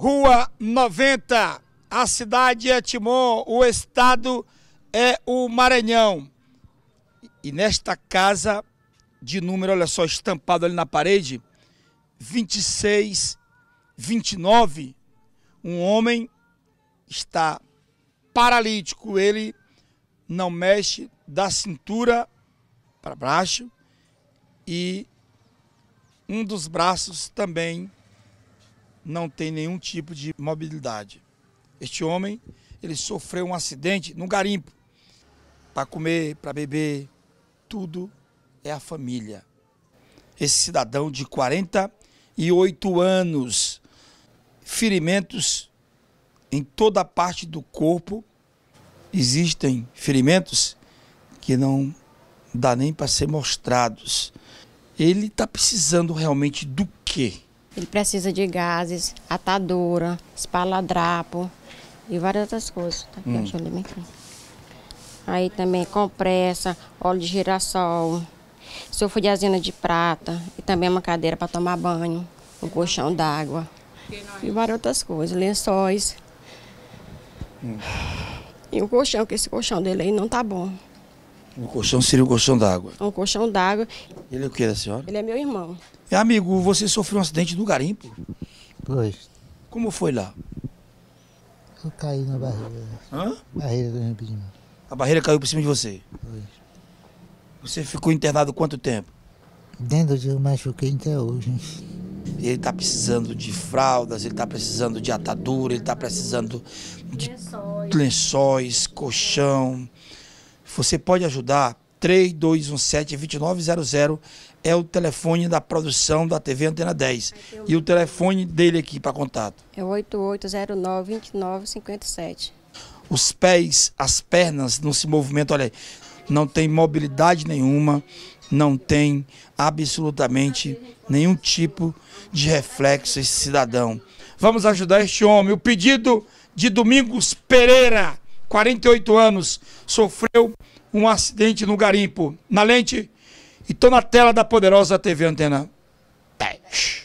Rua 90. A cidade é Timon, o estado é o Maranhão. E nesta casa de número, olha só, estampado ali na parede, 2629, um homem está paralítico, ele não mexe da cintura para baixo e um dos braços também não tem nenhum tipo de mobilidade. Este homem, ele sofreu um acidente no garimpo. Para comer, para beber, tudo é a família. Esse cidadão de 48 anos, ferimentos em toda a parte do corpo, existem ferimentos que não dá nem para ser mostrados. Ele está precisando realmente do quê? Ele precisa de gases, atadura, espaladrapo e várias outras coisas. Tá hum. eu Aí também compressa, óleo de girassol, fui de azina de prata e também uma cadeira para tomar banho, um colchão d'água e várias outras coisas, lençóis. Hum. E o colchão, que esse colchão dele aí não tá bom. O colchão seria o colchão d'água? Um colchão d'água. Ele é o que da senhora? Ele é meu irmão. é amigo, você sofreu um acidente no garimpo? Pois. Como foi lá? Eu caí na barreira. Hã? Barreira do Rampinho. A barreira caiu por cima de você? Pois. Você ficou internado quanto tempo? Dentro de eu machuquei até hoje. Ele está precisando de fraldas, ele está precisando de atadura, ele está precisando de lençóis, colchão. Você pode ajudar. 3217-2900 é o telefone da produção da TV Antena 10. E o telefone dele aqui para contato? É 8809-2957. Os pés, as pernas não se movimentam, olha aí. Não tem mobilidade nenhuma, não tem absolutamente nenhum tipo de reflexo esse cidadão. Vamos ajudar este homem. O pedido de Domingos Pereira. 48 anos, sofreu um acidente no garimpo. Na lente, e estou na tela da poderosa TV Antena. Pesh.